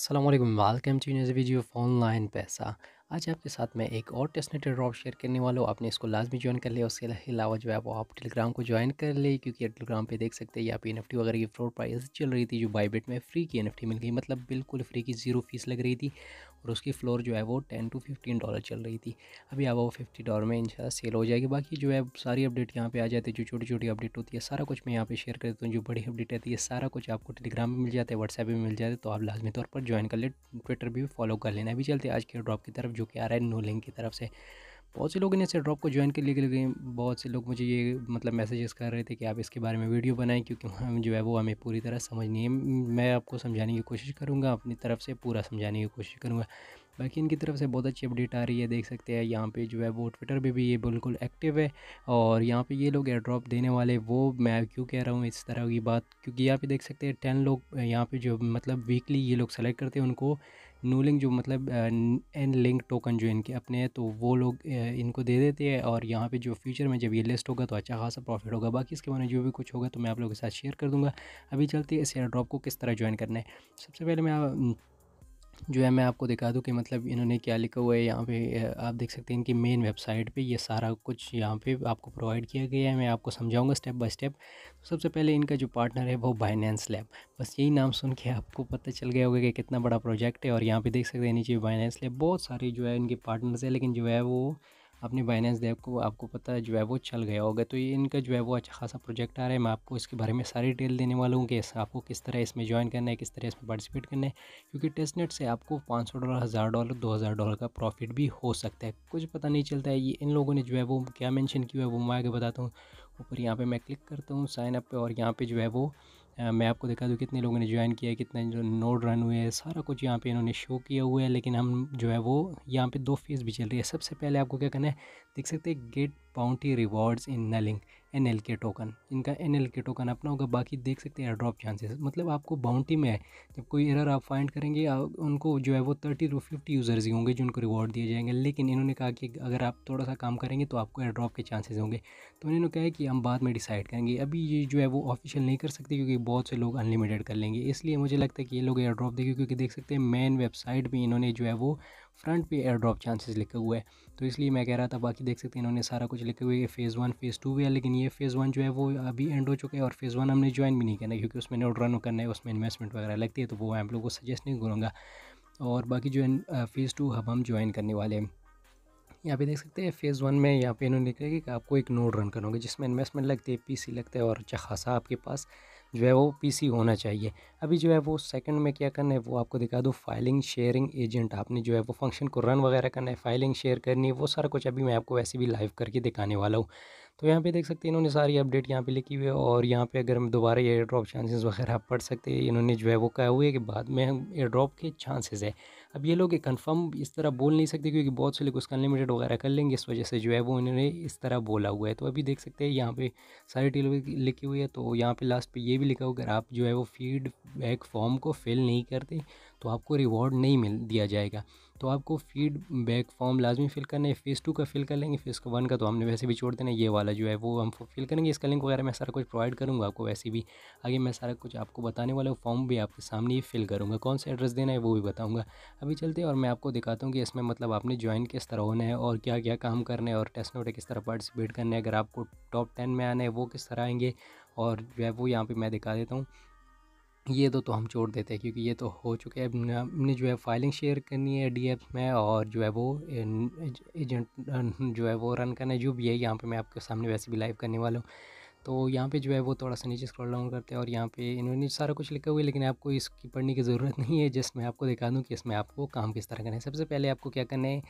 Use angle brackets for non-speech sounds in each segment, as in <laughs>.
Assalamu alaikum, welcome to another video of Online Pesa. आज आपके साथ मैं एक और टेस्ट ड्रॉप शेयर करने वाला हूँ आपने इसको लाजमी ज्वाइन कर लिया उसके अलावा जो है वो आप टेलीग्राम को ज्वाइन कर ले क्योंकि टेलीग्राम पे देख सकते हैं यहाँ पी एन वगैरह की फ्लोर प्राइस चल रही थी जो बाईबेट में फ्री की एन मिल गई मतलब बिल्कुल फ्री की जीरो फीस लग रही थी और उसकी फ्लोर जो है वो टेन टू फिफ्टीन डॉलर चल रही थी अभी अब वो फिफ्टी डॉलर में इंशाल्लाह सेल हो जाएगी बाकी जो है सारी अपडेट यहाँ पे आ जाती है जो छोटी छोटी अपडेट होती है सारा कुछ मैं यहाँ पे शेयर कर देता हूँ जो बड़ी अपडेट रहती है सारा कुछ आपको टेलीग्राम में मिल जाता है व्हाट्सएप भी मिल जाता है तो आप लाजमी तौर पर ज्वाइन कर ले ट्विटर भी फॉलो कर लेना अभी चलते आज के ड्रॉप की तरफ जो कि आ रहा है नो लिंक की तरफ से बहुत से लोग इन्हें से ड्रॉप को ज्वाइन कर के लिए गए बहुत से लोग मुझे ये मतलब मैसेजेस कर रहे थे कि आप इसके बारे में वीडियो बनाएं क्योंकि हम जो है वो हमें पूरी तरह समझ नहीं है मैं आपको समझाने की कोशिश करूँगा अपनी तरफ से पूरा समझाने की कोशिश करूँगा बाकी इनकी तरफ से बहुत अच्छी अपडेट आ रही है देख सकते हैं यहाँ पे जो है वो ट्विटर पे भी ये बिल्कुल एक्टिव है और यहाँ पे ये लोग एयर ड्रॉप देने वाले वो मैं क्यों कह रहा हूँ इस तरह की बात क्योंकि यहाँ पे देख सकते हैं टेन लोग यहाँ पे जो मतलब वीकली ये लोग सेलेक्ट करते हैं उनको नूलिंग जो मतलब एन लिंक टोकन जो इनके अपने हैं तो वो लोग इनको दे देते हैं और यहाँ पे जो फ्यूचर में जब ये लिस्ट होगा तो अच्छा खासा प्रॉफिट होगा बाकी इसके बारे में जो भी कुछ होगा तो मैं आप लोगों के साथ शेयर कर दूँगा अभी चलते हैं इस एयर ड्रॉप को किस तरह ज्वाइन करना है सबसे पहले मैं जो है मैं आपको दिखा दूँ कि मतलब इन्होंने क्या लिखा हुआ है यहाँ पे आप देख सकते हैं इनकी मेन वेबसाइट पे ये सारा कुछ यहाँ पे आपको प्रोवाइड किया गया है मैं आपको समझाऊंगा स्टेप बाय स्टेप तो सबसे पहले इनका जो पार्टनर है वो बाइनेंस लैब बस यही नाम सुन के आपको पता चल गया होगा कि कितना बड़ा प्रोजेक्ट है और यहाँ पर देख सकते हैं नीचे बाइनेंस लैब बहुत सारे जो है इनके पार्टनर्स हैं लेकिन जो है वो अपनी बाइनेंस देव को आपको पता है जो है वो चल गया होगा तो ये इनका जो है वो अच्छा खासा प्रोजेक्ट आ रहा है मैं आपको इसके बारे में सारी डिटेल देने वाला हूँ कि आपको किस तरह इसमें ज्वाइन करना है किस तरह इसमें पार्टिसिपेट करना है क्योंकि टेस्ट नेट से आपको पाँच सौ डॉलर हज़ार डॉलर दो हज़ार डॉलर का प्रॉफिट भी हो सकता है कुछ पता नहीं चलता है ये इन लोगों ने जो है वो क्या मैंशन किया है वो मैं आगे बताता हूँ ऊपर यहाँ पर मैं क्लिक करता हूँ साइनअप पर और यहाँ पर जो है वो मैं आपको दिखा दूँ कितने लोगों ने ज्वाइन किया है कितने जो नोड रन हुए हैं सारा कुछ यहाँ पे इन्होंने शो किया हुआ है लेकिन हम जो है वो यहाँ पे दो फेज़ भी चल रही है सबसे पहले आपको क्या करना है देख सकते हैं गेट बाउंटी रिवॉर्ड्स इन नलिंग एन एल के टोकन इनका एन एल के टोकन अपना होगा बाकी देख सकते हैं एयर ड्रॉप चांसेस मतलब आपको बाउंटी में है जब कोई एरर आप फाइंड करेंगे आप उनको जो है वो थर्टी टू फिफ्टी यूज़र्स ही होंगे जिनको रिवॉर्ड दिए जाएंगे लेकिन इन्होंने कहा कि अगर आप थोड़ा सा काम करेंगे तो आपको एयर ड्रॉप के चांसेस होंगे तो उन्होंने कहा है कि हम बाद में डिसाइड करेंगे अभी ये जो है वो ऑफिशियल नहीं कर सकते क्योंकि बहुत से लोग अनलिमिटेड कर लेंगे इसलिए मुझे लगता है कि ये लोग एयर ड्रॉप देंगे क्योंकि देख सकते हैं मेन वेबसाइट भी इन्होंने जो है वो फ्रंट पे एयर ड्रॉप चांसेस लिखे हुए हैं तो इसलिए मैं कह रहा था बाकी देख सकते हैं इन्होंने सारा कुछ लिखे हुए फेज़ वन फेज़ टू भी है लेकिन ये फेज़ वन जो है वो अभी एंड हो चुके हैं और फेज़ वन हमने ज्वाइन भी नहीं करना क्योंकि उसमें नोट रन करना है उसमें इन्वेस्टमेंट वगैरह लगती है तो वो आप लोगों को सजेस्ट नहीं करूँगा और बाकी जो फेज़ टू हम ज्वाइन करने वाले हैं यहाँ पे देख सकते हैं फेज़ वन में यहाँ पे इन्होंने लिखा है कि आपको एक नोड रन करोगे जिसमें इन्वेस्टमेंट लगती है पीसी लगता है और अच्छा खासा आपके पास जो है वो पीसी होना चाहिए अभी जो है वो सेकंड में क्या करना है वो आपको दिखा दूँ फाइलिंग शेयरिंग एजेंट आपने जो है वो फंक्शन को रन वगैरह करना है फाइलिंग शेयर करनी है वो सारा कुछ अभी मैं आपको वैसे भी लाइव करके दिखाने वाला हूँ तो यहाँ पे देख सकते हैं इन्होंने सारी अपडेट यहाँ पे लिखी हुई है और यहाँ पे अगर हम दोबारा एयर ड्रॉप चांसेस वगैरह पढ़ सकते हैं इन्होंने जो है वो कहा हुआ है कि बाद में हम एयर ड्रॉप के चांसेस है अब ये लोग कंफर्म इस तरह बोल नहीं सकते क्योंकि बहुत से लोग उसका अनलिमिटेड वगैरह कर लेंगे इस वजह से जो है वो इन्होंने इस तरह बोला हुआ है तो अभी देख सकते हैं यहाँ पर सारी डिटेल लिखी हुई है तो यहाँ पर लास्ट पर ये भी लिखा हुआ अगर आप जो है वो फीडबैक फॉर्म को फिल नहीं करते तो आपको रिवॉर्ड नहीं मिल दिया जाएगा तो आपको फीडबैक फॉर्म लाजमी फिल करना है फेज़ टू का फिल कर लेंगे फेज़ वन का तो हमने वैसे भी छोड़ देना ये वाला जो है वो हम फिल करेंगे इसका लिंक वगैरह मैं सारा कुछ प्रोवाइड करूँगा आपको वैसे भी आगे मैं सारा कुछ आपको बताने वाला हूँ फॉर्म भी आपके सामने ही फिल करूँगा कौन सा एड्रेस देना है वो भी बताऊँगा अभी चलते और मैं आपको दिखाता हूँ कि इसमें मतलब आपने ज्वाइन किस तरह होना है और क्या क्या काम करना है और टेस्ट नोट किस तरह पार्टिसिपेट करना है अगर आपको टॉप टेन में आना है वो किस तरह आएंगे और जो है वो यहाँ पर मैं दिखा देता हूँ ये दो तो हम छोड़ देते हैं क्योंकि ये तो हो चुके हैं हमने जो है फाइलिंग शेयर करनी है डी में और जो है वो एजेंट जो है वो रन करना है जो भी है यहाँ पे मैं आपके सामने वैसे भी लाइव करने वाला हूँ तो यहाँ पे जो है वो थोड़ा सा नीचे स्क्रॉल डाउन करते हैं और यहाँ पे इन्होंने सारा कुछ लिखा हुआ है लेकिन आपको इसकी पढ़ने की ज़रूरत नहीं है जस्ट मैं आपको दिखा दूँ कि इसमें आपको काम किस तरह करना है सबसे पहले आपको क्या करना है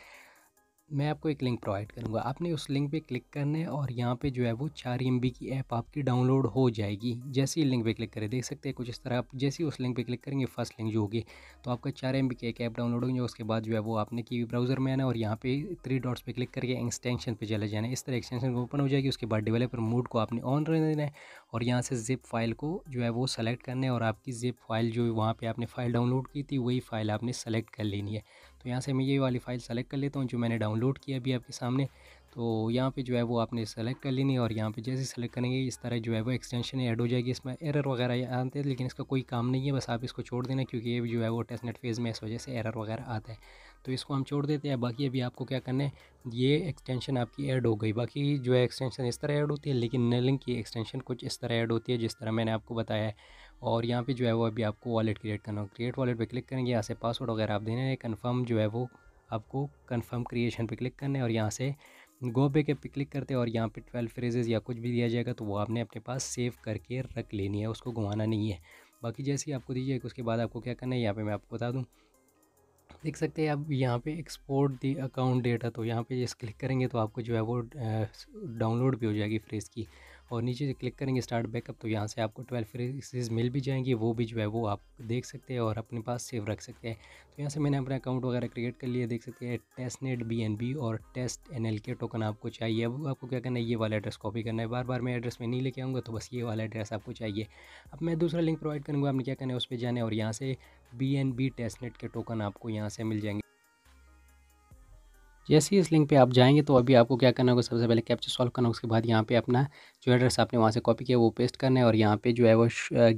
मैं आपको एक लिंक प्रोवाइड करूँगा आपने उस लिंक पे क्लिक करने और यहाँ पे जो है वो चार एम की ऐप आपकी डाउनलोड हो जाएगी जैसे ही लिंक पे क्लिक करें देख सकते हैं कुछ इस तरह आप जैसे ही उस लिंक पे क्लिक करेंगे फर्स्ट लिंक जो होगी तो आपका चार एम की एक ऐप डाउनलोड होगी उसके बाद जो है वो आपने की ब्राउज़र में आना और यहाँ पे थ्री डॉट्स पर क्लिक करके एक्सटेंशन पर चले जाना इस तरह एक्सटेंशन ओपन हो जाएगी उसके बाद डिवेलपर मूड को आपने ऑन रहने देना है और यहाँ से जिप फाइल को जो है वो सेलेक्ट करना है और आपकी जिप फाइल जो वहाँ पर आपने फाइल डाउनलोड की थी वही फाइल आपने सेलेक्ट कर लेनी है तो यहाँ से मैं ये वाली फ़ाइल सेलेक्ट कर लेता हूँ जो मैंने डाउनलोड किया अभी आपके सामने तो यहाँ पे जो है वो आपने सेलेक्ट कर लेनी है और यहाँ पे जैसे सेलेक्ट करेंगे इस तरह जो है वो एक्सटेंशन ऐड हो जाएगी इसमें एरर वगैरह आते हैं लेकिन इसका कोई काम नहीं है बस आप इसको छोड़ देना क्योंकि ये जो है वो टेस्ट फेज़ में इस वजह से एरर वगैरह आता है तो इसको हम छोड़ देते हैं बाकी अभी आपको क्या करना है ये एक्सटेंशन आपकी ऐड हो गई बाकी जो है एक्सटेंशन इस तरह ऐड होती है लेकिन नलिंग की एक्सटेंशन कुछ इस तरह ऐड होती है जिस तरह मैंने आपको बताया है और यहाँ पे जो है वो अभी आपको वॉलेट क्रिएट करना होगा क्रिएट वॉलेट पे क्लिक करेंगे यहाँ से पासवर्ड वगैरह आप देने है कन्फर्म जो है वो आपको कन्फर्म क्रिएशन पे क्लिक करना है और यहाँ से गो पे के पे क्लिक करते हैं और यहाँ पे ट्वेल्व फ्रेजेज या कुछ भी दिया जाएगा तो वो आपने अपने पास सेव करके रख लेनी है उसको घुमाना नहीं है बाकी जैसे ही आपको दीजिए उसके बाद आपको क्या करना है यहाँ पर मैं आपको बता दूँ देख सकते हैं आप यहाँ पे एक्सपोर्ट दी अकाउंट डेटा तो यहाँ पे जैसे क्लिक करेंगे तो आपको जो है वो डाउनलोड भी हो जाएगी फ्रेज की और नीचे से क्लिक करेंगे स्टार्ट बैकअप तो यहाँ से आपको ट्वेल्व फ्रीज मिल भी जाएंगी वो भी जो है वो आप देख सकते हैं और अपने पास सेव रख सकते हैं तो यहाँ से मैंने अपना अकाउंट वगैरह क्रिएट कर लिया देख सकते हैं test net B N B और test N L K token आपको चाहिए अब आपको क्या करना है ये वाला एड्रेस कॉपी करना है बार बार मैं एड्रेस में नहीं लेके आऊँगा तो बस ये वाला एड्रेस आपको चाहिए अब मैं दूसरा लिंक प्रोवाइड करूँगा आपने क्या करना है उस पर जाना है और यहाँ से B N B test net के टोकन आपको यहाँ से मिल जाएंगे जैसे ही इस लिंक पे आप जाएंगे तो अभी आपको क्या करना होगा सबसे पहले कैप्चर सॉल्व करना उसके बाद यहाँ पे अपना जो एड्रेस आपने वहाँ से कॉपी किया वो पेस्ट करना है और यहाँ पे जो है वो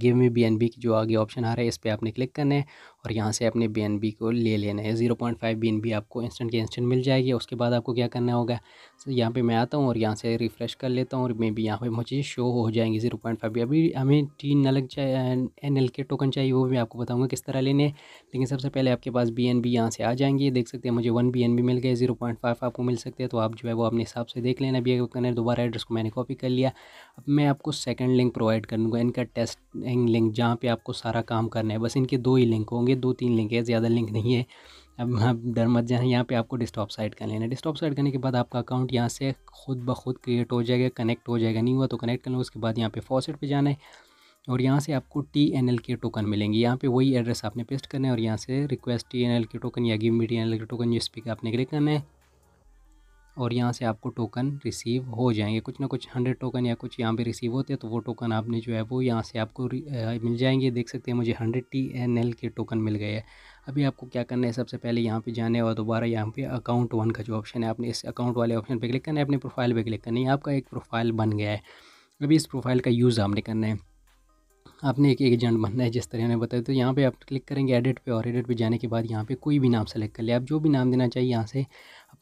गिव मी बी की जो आगे ऑप्शन आ रहा है इस पर आपने क्लिक करना है और यहाँ से अपने बी को ले लेना है ज़ीरो पॉइंट फाइव बी आपको इंस्टेंट के इंस्टेंट मिल जाएगी उसके बाद आपको क्या करना होगा तो यहाँ पर मैं आता हूँ और यहाँ से रिफ़्रेश कर लेता हूँ और मे बी यहाँ पर मुझे शो हो जाएंगे ज़ीरो पॉइंट फाइव अभी हमें तीन नलक चाहिए एन एल के टोकन चाहिए वो भी आपको बताऊँगा किस तरह लेने लेकिन सबसे पहले आपके पास बी एन बी यहाँ से आ जाएंगे देख सकते हैं मुझे वन बी एन बी मिल गए ज़ीरो पॉइंट फाइव आपको मिल सकते हैं तो आप जो है वो अपने हिसाब से देख लेना भी अगर दोबारा एड्रेस को मैंने कॉपी कर लिया है अब मैं आपको सेकंड लिंक प्रोवाइड कर दूँगा इनका टेस्टिंग लिंक जहाँ पे आपको सारा काम करना है बस इनके दो ही लिंक होंगे दो तीन लिंक है ज़्यादा लिंक नहीं है अब आप डर मत जाए यहाँ पे आपको डिस्टॉप साइड कर लेना है डिस्टॉप साइड करने के बाद आपका अकाउंट यहाँ से खुद ब खुद क्रिएट हो जाएगा कनेक्ट हो जाएगा नहीं हुआ तो कनेक्ट कर करना उसके बाद यहाँ पे फॉसेट पे जाना है और यहाँ से आपको T N L K token मिलेंगे यहाँ पे वही एड्रेस आपने पेस्ट करना है और यहाँ से request T N L K token या give me T N L K token जिस पे आपने क्लिक करना है और यहाँ से आपको टोकन रिसीव हो जाएंगे कुछ ना कुछ हंड्रेड टोकन या कुछ यहाँ पे रिसीव होते हैं तो वो टोकन आपने जो है वो यहाँ से आपको मिल जाएंगे देख सकते हैं मुझे hundred T N L K token मिल गए हैं अभी आपको क्या करना है सबसे पहले यहाँ पे जाने और दोबारा यहाँ पे अकाउंट वन का जो ऑप्शन है आपने इस अकाउंट वाले ऑप्शन पर क्लिक करना है अपने प्रोफाइल पर क्लिक करना है आपका एक प्रोफाइल बन गया है अभी इस प्रोफाइल का यूज़ आपने करना है आपने एक एजेंट बनना है जिस तरह ने बताया तो यहाँ पे आप क्लिक करेंगे एडिट पे और एडिट पे जाने के बाद यहाँ पे कोई भी नाम सेलेक्ट कर ले आप जो भी नाम देना चाहिए यहाँ से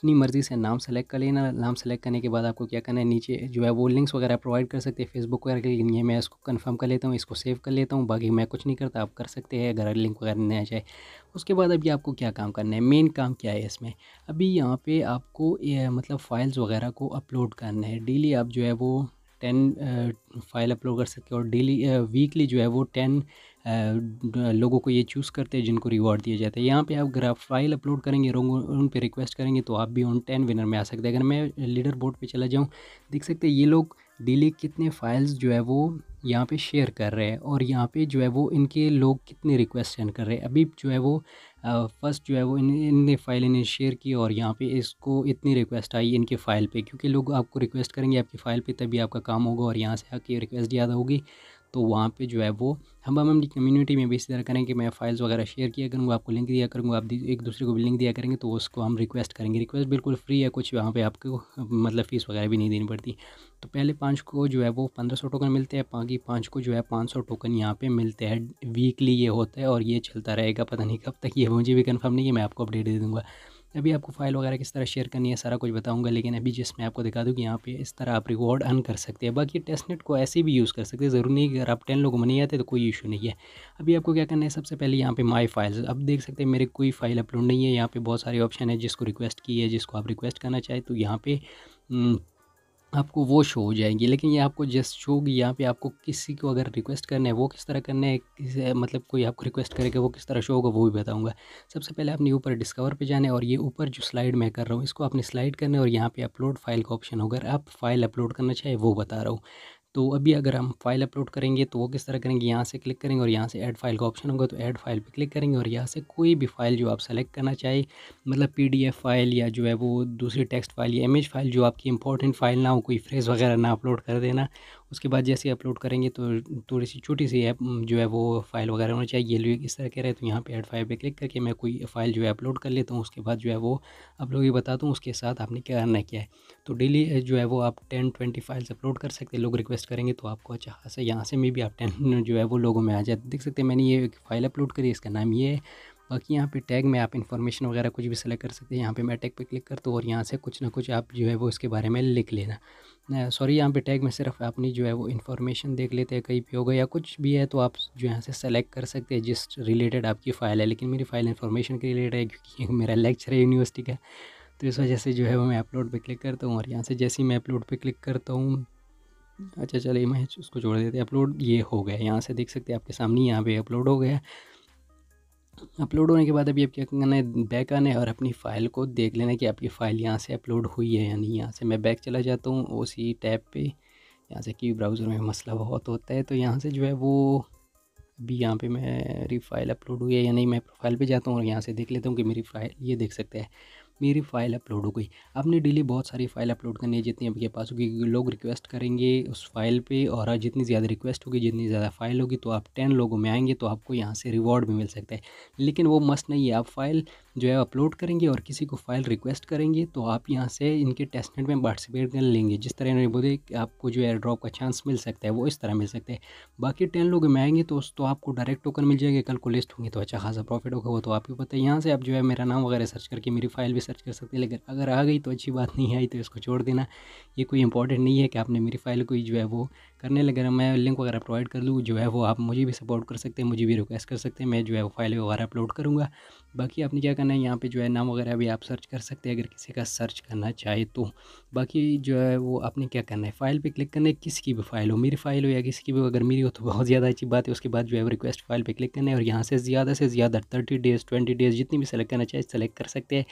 अपनी मर्ज़ी से नाम सेलेक्ट कर लेना नाम सेलेक्ट करने के बाद आपको क्या करना है नीचे जो है वो लिंक्स वगैरह प्रोवाइड कर सकते हैं फेसबुक वगैरह के लिए मैं इसको कंफर्म कर लेता हूँ इसको सेव कर लेता हूँ बाकी मैं कुछ नहीं करता आप कर सकते हैं अगर लिंक वगैरह नहीं आ जाए उसके बाद अभी आपको क्या काम करना है मेन काम क्या है इसमें अभी यहाँ पर आपको मतलब फ़ाइल्स वगैरह को अपलोड करना है डेली आप जो है वो टेन फाइल अपलोड कर सकते हो और डेली वीकली जो है वो टेन लोगों को ये चूज़ करते हैं जिनको रिवॉर्ड दिया जाता है यहाँ पे आप ग्राफ फाइल अपलोड करेंगे उन पे रिक्वेस्ट करेंगे तो आप भी उन टेन विनर में आ सकते हैं अगर मैं लीडर बोर्ड पर चला जाऊँ देख सकते हैं ये लोग डेली कितने फाइल्स जो है वो यहाँ पे शेयर कर रहे हैं और यहाँ पे जो है वो इनके लोग कितने रिक्वेस्ट सेंड कर रहे हैं अभी जो है वो फर्स्ट जो है वो इन इनने फ़ाइल इन्हें शेयर की और यहाँ पे इसको इतनी रिक्वेस्ट आई इनके फ़ाइल पे क्योंकि लोग आपको रिक्वेस्ट करेंगे आपकी फ़ाइल पे तभी आपका काम होगा और यहाँ से आके रिक्वेस्ट ज़्यादा होगी तो वहाँ पे जो है वो हम हम अपनी कम्युनिटी में भी इसी तरह करेंगे मैं फाइल्स वगैरह शेयर किया करूँगा आपको लिंक दिया करूँगा आप एक दूसरे को भी लिंक दिया करेंगे तो उसको हम रिक्वेस्ट करेंगे रिक्वेस्ट बिल्कुल फ्री है कुछ वहाँ पे आपको मतलब फ़ीस वगैरह भी नहीं देनी पड़ती तो पहले पाँच को जो है वो पंद्रह सौ टोकन मिलते हैं बाकी पाँच को जो है पाँच सौ टोकन यहाँ पे मिलते हैं वीकली ये होता है और ये चलता रहेगा पता नहीं कब तक ये मुझे भी कन्फर्म नहीं है मैं आपको अपडेट दे दूँगा अभी आपको फाइल वगैरह किस तरह शेयर करनी है सारा कुछ बताऊंगा लेकिन अभी जिस मैं आपको दिखा दूँ कि यहाँ पे इस तरह आप रिवॉर्ड अर्न कर सकते हैं बाकी टेस्टनेट को ऐसे भी यूज़ कर सकते हैं ज़रूरी नहीं कि अगर आप टेन लोगों में नहीं आते तो कोई इशू नहीं है अभी आपको क्या करना है सबसे पहले यहाँ पे माई फाइल्स अब देख सकते हैं मेरे कोई फाइल अपलोड नहीं है यहाँ पर बहुत सारे ऑप्शन है जिसको रिक्वेस्ट की है जिसको आप रिक्वेस्ट करना चाहें तो यहाँ पर आपको वो शो हो जाएंगी लेकिन ये आपको जस्ट शो होगी यहाँ पे आपको किसी को अगर रिक्वेस्ट करना है वो किस तरह करना है किस मतलब कोई आपको रिक्वेस्ट करेगा वो किस तरह शो होगा वो भी बताऊँगा सबसे पहले आपने ऊपर डिस्कवर पे जाना है और ये ऊपर जो स्लाइड मैं कर रहा हूँ इसको आपने स्लाइड करना है और यहाँ पर अपलोड फाइल का ऑप्शन होगा आप फाइल अपलोड करना चाहे वो बता रहा हूँ तो अभी अगर हम फाइल अपलोड करेंगे तो वो किस तरह करेंगे यहाँ से क्लिक करेंगे और यहाँ से ऐड फाइल का ऑप्शन होगा तो ऐड फाइल पे क्लिक करेंगे और यहाँ से कोई भी फाइल जो आप सेलेक्ट करना चाहिए मतलब पीडीएफ फाइल या जो है वो दूसरी टेक्स्ट फाइल या इमेज फाइल जो आपकी इंपॉर्टेंट फाइल ना हो कोई फ्रेज वगैरह ना अपलोड कर देना उसके बाद जैसे अपलोड करेंगे तो थोड़ी सी छोटी सी ऐप जो है वो फाइल वगैरह होना चाहिए ये इस तरह कह रहे हैं तो यहाँ पे ऐड फाइल पे क्लिक करके मैं कोई फाइल जो है अपलोड कर लेता हूँ उसके बाद जो है वो आप लोग ये बताता हूँ उसके साथ आपने क्या करना क्या है तो डेली जो है वो आप टेन ट्वेंटी फाइल्स अपलोड कर सकते हैं लोग रिक्वेस्ट करेंगे तो आपको अच्छा खासा यहाँ से मे भी आप टेन <laughs> जो है वो लोगों में आ जाए देख सकते हैं मैंने ये फाइल अपलोड करी इसका नाम ये है बाकी यहाँ पे टैग में आप इन्फॉर्मेशन वगैरह कुछ भी सेलेक्ट कर सकते हैं यहाँ पे मैं टैग पे क्लिक करता हूँ और यहाँ से कुछ ना कुछ आप जो है वो इसके बारे में लिख लेना सॉरी यहाँ पे टैग में सिर्फ अपनी जो है वो इन्फॉर्मेशन देख लेते हैं कहीं पे होगा या कुछ भी है तो आप जो यहाँ से सेलेक्ट कर सकते हैं जिस रिलेटेड आपकी फ़ाइल है लेकिन मेरी फ़ाइल इन्फॉर्मेशन के रिलेटेड है क्योंकि मेरा लेक्चर है यूनिवर्सिटी का तो इस वजह से जो है वो मैं अपलोड पर क्लिक करता हूँ और यहाँ से जैसे ही मैं अपलोड पर क्लिक करता हूँ अच्छा चलिए मैं उसको जोड़ देते हैं अपलोड ये हो गया यहाँ से देख सकते हैं आपके सामने यहाँ पर अपलोड हो गया अपलोड होने के बाद अभी आप क्या करना है बैक आना है और अपनी फ़ाइल को देख लेना कि आपकी फ़ाइल यहाँ से अपलोड हुई है या नहीं यहाँ से मैं बैक चला जाता हूँ उसी टैब पर यहाँ से की ब्राउज़र में मसला बहुत होता है तो यहाँ से जो है वो अभी यहाँ पे मैं मेरी फ़ाइल अपलोड हुई है या नहीं मैं प्रोफाइल पे जाता हूँ और यहाँ से देख लेता हूँ कि मेरी फ़ाइल ये देख सकते हैं मेरी फ़ाइल अपलोड हो गई आपने डेली बहुत सारी फाइल अपलोड करनी है जितनी आपके पास होगी क्योंकि लोग रिक्वेस्ट करेंगे उस फाइल पे और जितनी ज़्यादा रिक्वेस्ट होगी जितनी ज़्यादा फाइल होगी तो आप टेन लोगों में आएंगे तो आपको यहाँ से रिवॉर्ड भी मिल सकता है लेकिन वो मस्त नहीं है आप फाइल जो है अपलोड करेंगे और किसी को फाइल रिक्वेस्ट करेंगे तो आप यहाँ से इनके टेस्टनेट में पार्टिसिपेट कर लेंगे जिस तरह इन्होंने बोले आपको जो है ड्रॉप का चांस मिल सकता है वो इस तरह मिल सकता है बाकी टेन लोग में आएंगे तो उस तो आपको डायरेक्ट टोकन मिल जाएगा कल को लिस्ट होंगे तो अच्छा खासा प्रॉफिट होगा वो तो आपको पता है यहाँ से आप जो है मेरा नाम वगैरह सर्च करके मेरी फाइल भी सर्च कर सकते हैं लेकिन अगर आ गई तो अच्छी बात नहीं आई तो इसको छोड़ देना ये कोई इंपॉर्टेंट नहीं है कि आपने मेरी फाइल को जो है वो करने लगे मैं लिंक वगैरह प्रोवाइड कर लूँ जो है वो आप मुझे भी सपोर्ट कर सकते हैं मुझे भी रिक्वेस्ट कर सकते हैं मैं जो है वो फाइल वगैरह अपलोड करूँगा बाकी आपने क्या करना है यहाँ पर जो है नाम वगैरह भी आप सर्च कर सकते हैं अगर किसी का सर्च करना चाहे तो बाकी जो है वो आपने क्या करना है फाइल पर क्लिक करना है किसकी भी फाइल हो मेरी फाइल हो या किसी की भी अगर मेरी हो तो बहुत ज़्यादा अच्छी बात है उसके बाद जो है रिक्वेस्ट फाइल पर क्लिक करना है और यहाँ से ज़्यादा से ज़्यादा थर्टी डेज़ ट्वेंटी डेज़ जितनी भी सेलेक्ट करना चाहिए सेलेक्ट कर सकते हैं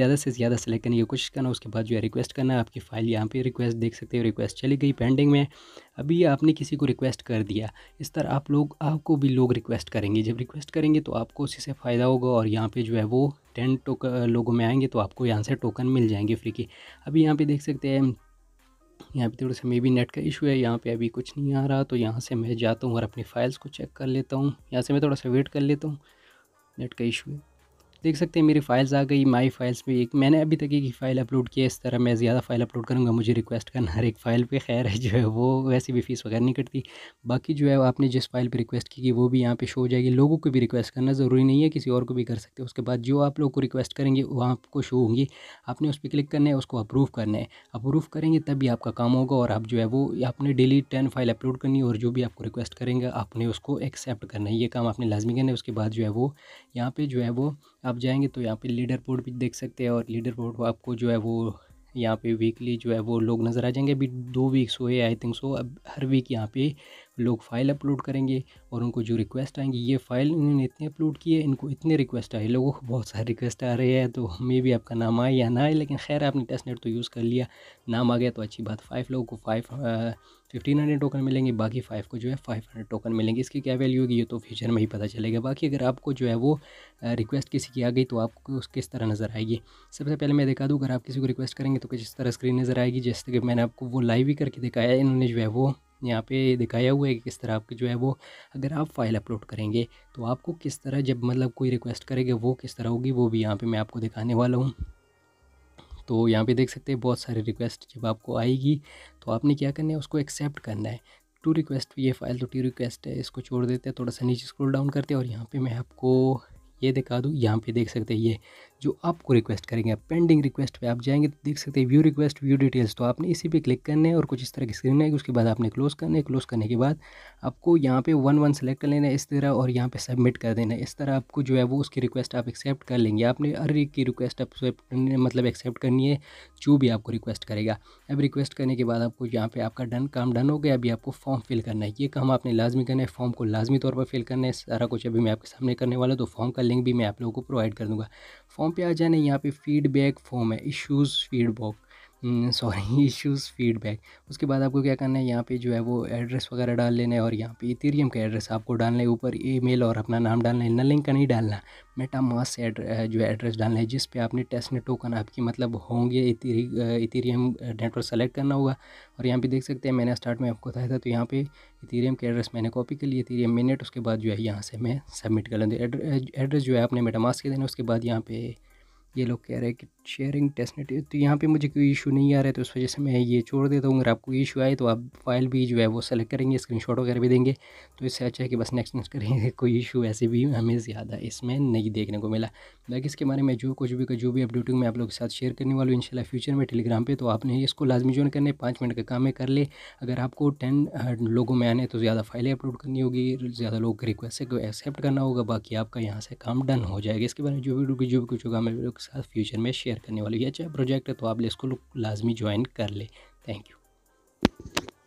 ज़्यादा से ज़्यादा सेलेक्ट करने की कोशिश करना उसके बाद जो है रिक्वेस्ट करना आपकी फ़ाइल यहाँ पे रिक्वेस्ट देख सकते हो रिक्वेस्ट चली गई पेंडिंग में अभी आपने किसी को रिक्वेस्ट कर दिया इस तरह आप लोग आपको भी लोग रिक्वेस्ट करेंगे जब रिक्वेस्ट करेंगे तो आपको उसी से फ़ायदा होगा और यहाँ पर जो है वो टेन टोकन लोगों में आएंगे तो आपको यहाँ से टोकन मिल जाएंगे फ्री के अभी यहाँ पर देख सकते हैं यहाँ पे थोड़ा सा मे बी नेट का इशू है यहाँ पे अभी कुछ नहीं आ रहा तो यहाँ से मैं जाता हूँ और अपनी फ़ाइल्स को चेक कर लेता हूँ यहाँ से मैं थोड़ा सा वेट कर लेता हूँ नेट का इशू है देख सकते हैं मेरी फाइल्स आ गई माई फाइल्स में एक मैंने अभी तक एक फाइल अपलोड किया इस तरह मैं ज़्यादा फाइल अपलोड करूँगा मुझे रिक्वेस्ट करना हर एक फ़ाइल पर खैर है <laughs> जो है वो वैसे भी फीस वगैरह नहीं करती बाकी जो है आपने जिस फाइल पर रिक्वेस्ट की वो भी यहाँ पर शो हो जाएगी लोगों को भी रिक्वेस्ट करना ज़रूरी नहीं है किसी और को भी कर सकते उसके बाद जो आप लोग को रिक्वेस्ट करेंगे वो आपको शो होंगी आपने उस पर क्लिक करना है उसको अप्रूव करना है अप्रूव करेंगे तभी आपका काम होगा और आप जो है वो आपने डेली टेन फाइल अपलोड करनी और जो भी आपको रिक्वेस्ट करेंगे आपने उसको एक्सेप्ट करना है ये काम आपने लाजमी करना है उसके बाद जो है वो यहाँ पर जो है वो आप जाएंगे तो यहाँ पे लीडर बोर्ड भी देख सकते हैं और लीडर बोर्ड आपको जो है वो यहाँ पे वीकली जो है वो लोग नज़र आ जाएंगे अभी दो वीक्स हुए आई थिंक सो अब हर वीक यहाँ पे लोग फाइल अपलोड करेंगे और उनको जो रिक्वेस्ट आएंगी ये फाइल इन्होंने इतने अपलोड किए इनको इतने रिक्वेस्ट आए लोगों को बहुत सारे रिक्वेस्ट आ रहे हैं तो मे भी आपका नाम आए या ना आए लेकिन खैर आपने टेस्ट नेट तो यूज़ कर लिया नाम आ गया तो अच्छी बात फाइव लोगों को फाइव फिफ्टीन हंड्रेड टोकन मिलेंगे बाकी फाइव को जो है फाइव हंड्रेड टोकन मिलेंगे इसकी क्या वैल्यू होगी ये तो फ्यूचर में ही पता चलेगा बाकी अगर आपको जो है वो रिक्वेस्ट किसी की आ गई तो आपको उस किस तरह नज़र आएगी सबसे पहले मैं दिखा दूँ अगर आप किसी को रिक्वेस्ट करेंगे तो कुछ इस तरह स्क्रीन नज़र आएगी जैसे कि मैंने आपको वो लाइव ही करके दिखाया इन्होंने जो है वो यहाँ पे दिखाया हुआ है कि किस तरह आपके जो है वो अगर आप फाइल अपलोड करेंगे तो आपको किस तरह जब मतलब कोई रिक्वेस्ट करेगा वो किस तरह होगी वो भी यहाँ पे मैं आपको दिखाने वाला हूँ तो यहाँ पे देख सकते हैं बहुत सारे रिक्वेस्ट जब आपको आएगी तो आपने क्या करना है उसको एक्सेप्ट करना है टू रिक्वेस्ट ये फाइल तो टू रिक्वेस्ट है इसको छोड़ देते हैं थोड़ा सा नीचे स्क्रॉल डाउन करते हैं और यहाँ पे मैं आपको ये दिखा दूँ यहाँ पे देख सकते हैं ये जो आपको रिक्वेस्ट करेंगे पेंडिंग रिक्वेस्ट पे आप जाएंगे तो देख सकते हैं व्यू रिक्वेस्ट व्यू डिटेल्स तो आपने इसी पे क्लिक करने है और कुछ इस तरह की स्क्रीन आएगी उसके बाद आपने क्लोज करने है क्लोज करने के बाद आपको यहाँ पे वन वन सेलेक्ट कर लेना इस तरह और यहाँ पे सबमिट कर देना इस तरह आपको जो है वो उसकी रिक्वेस्ट आप एक्सेप्ट कर लेंगे आपने हर एक की रिक्वेस्ट आप मतलब एक्सेप्ट करनी है जो भी आपको रिक्वेस्ट करेगा अब रिक्वेस्ट करने के बाद आपको यहाँ पर आपका डन काम डन हो गया अभी आपको फॉर्म फिल करना है ये काम आपने लाजमी करना है फॉर्म को लाजमी तौर पर फिल करना है सारा कुछ अभी मैं आपके सामने करने वाला तो फॉर्म कर लिंक भी मैं आप लोगों को प्रोवाइड कर दूंगा फॉर्म पे आ जाना यहाँ पे फीडबैक फॉर्म है issues feedback sorry issues feedback उसके बाद आपको क्या करना है यहाँ पे जो है वो एड्रेस वगैरह डाल लेना है और यहाँ पे इथेरियम का एड्रेस आपको डालना है ऊपर ईमेल और अपना नाम डालना है लिंक का नहीं डालना मेटामास से जो एड्रेस डालना है जिस पे आपने टेस्ट ने टोकन आपकी मतलब होंगे इथेरी इथेरियम नेटवर्क सेलेक्ट करना होगा और यहाँ पे देख सकते हैं मैंने स्टार्ट में आपको बताया था तो यहाँ पे इथेरियम के एड्रेस मैंने कॉपी कर लिया इथेरियम मिनट उसके बाद जो है यहाँ से मैं सबमिट कर लूँ एड्रेस जो है आपने मेटामास के देना उसके बाद यहाँ पे ये लोग कह रहे हैं कि शेयरिंग टेस्टनेट तो यहाँ पे मुझे कोई इशू नहीं आ रहा है तो उस वजह से मैं ये छोड़ देता हूँ अगर आपको इशू आए तो आप फाइल भी जो है वो सेलेक्ट करेंगे स्क्रीनशॉट वगैरह भी देंगे तो इससे अच्छा है कि बस नेक्स्ट नेक्स्ट करेंगे <laughs> कोई इशू ऐसे भी हमें ज़्यादा इसमें नहीं देखने को मिला बाकी इसके बारे में जो कुछ भी जो भी अपडेटिंग मैं आप लोग के साथ शेयर करने वाला हूँ इनशाला फ्यूचर में टेलीग्राम पर तो आपने इसको लाजमी ज्वाइन करने पाँच मिनट का काम है कर ले अगर आपको टेन लोगों में आने तो ज़्यादा फाइलें अपलोड करनी होगी ज़्यादा लोग रिक्वेस्ट को एक्सेप्ट करना होगा बाकी आपका यहाँ से काम डन हो जाएगा इसके बारे में जो भी जो भी कुछ होगा मैं के साथ फ्यूचर में शेयर करने वाली है अच्छा प्रोजेक्ट है तो आप इसको लाजमी ज्वाइन कर ले थैंक यू